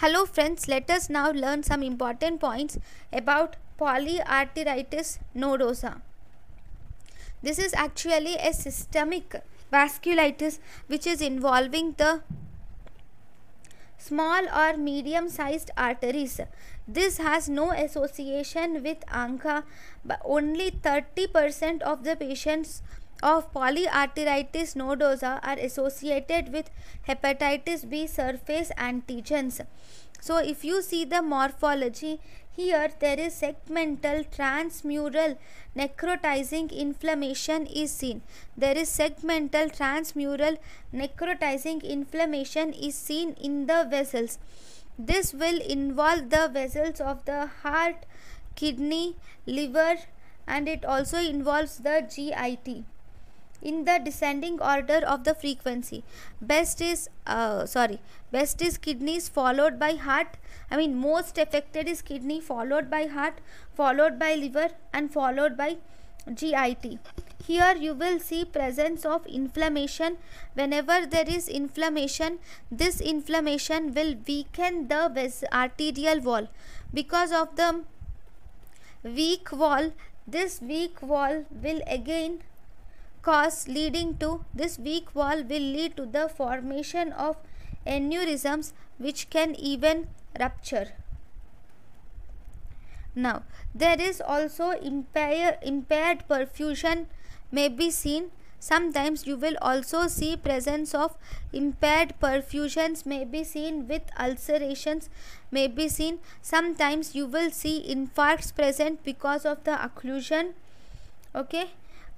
Hello friends, let us now learn some important points about polyarteritis nodosa. This is actually a systemic vasculitis which is involving the small or medium sized arteries. This has no association with ANCA but only 30% of the patients of polyarteritis nodosa are associated with hepatitis B surface antigens. So if you see the morphology here there is segmental transmural necrotizing inflammation is seen. There is segmental transmural necrotizing inflammation is seen in the vessels. This will involve the vessels of the heart, kidney, liver and it also involves the GIT in the descending order of the frequency best is uh, sorry best is kidneys followed by heart i mean most affected is kidney followed by heart followed by liver and followed by git here you will see presence of inflammation whenever there is inflammation this inflammation will weaken the arterial wall because of the weak wall this weak wall will again cause leading to this weak wall will lead to the formation of aneurysms which can even rupture. Now, there is also impair, impaired perfusion may be seen. Sometimes you will also see presence of impaired perfusions may be seen with ulcerations may be seen. Sometimes you will see infarcts present because of the occlusion. Okay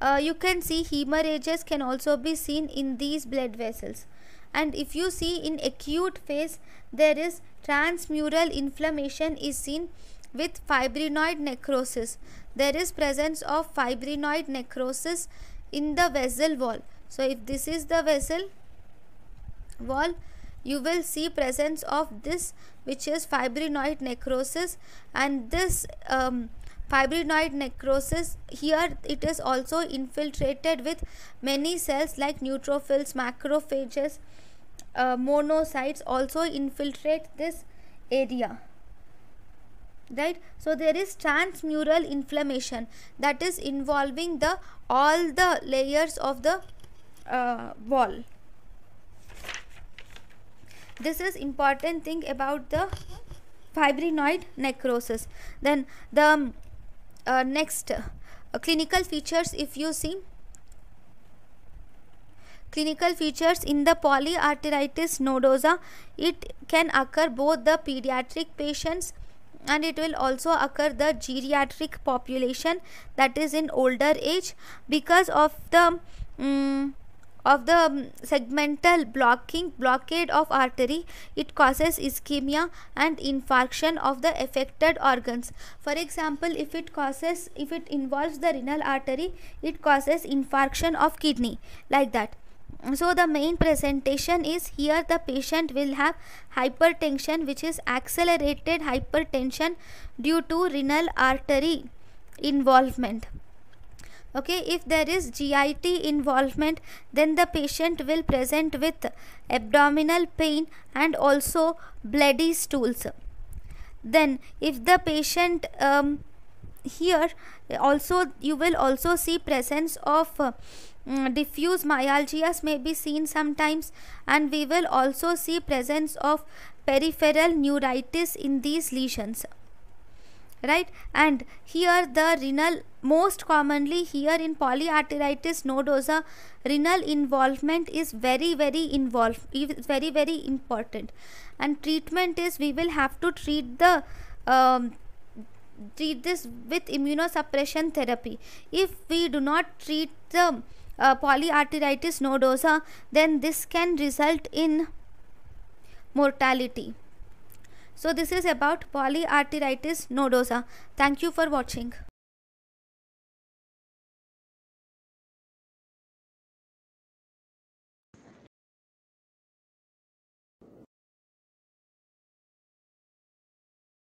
uh, you can see hemorrhages can also be seen in these blood vessels and if you see in acute phase there is transmural inflammation is seen with fibrinoid necrosis there is presence of fibrinoid necrosis in the vessel wall so if this is the vessel wall you will see presence of this which is fibrinoid necrosis and this um, fibrinoid necrosis here it is also infiltrated with many cells like neutrophils macrophages uh, monocytes also infiltrate this area right so there is transmural inflammation that is involving the all the layers of the uh, wall this is important thing about the fibrinoid necrosis then the uh, next uh, clinical features if you see clinical features in the polyarteritis nodosa it can occur both the pediatric patients and it will also occur the geriatric population that is in older age because of the um, of the um, segmental blocking blockade of artery it causes ischemia and infarction of the affected organs for example if it causes if it involves the renal artery it causes infarction of kidney like that so the main presentation is here the patient will have hypertension which is accelerated hypertension due to renal artery involvement okay if there is git involvement then the patient will present with abdominal pain and also bloody stools then if the patient um, here also you will also see presence of uh, mm, diffuse myalgias may be seen sometimes and we will also see presence of peripheral neuritis in these lesions right and here the renal most commonly here in polyarteritis nodosa renal involvement is very very involved very very important and treatment is we will have to treat the um, treat this with immunosuppression therapy if we do not treat the uh, polyarteritis nodosa then this can result in mortality so this is about polyarteritis nodosa. Thank you for watching.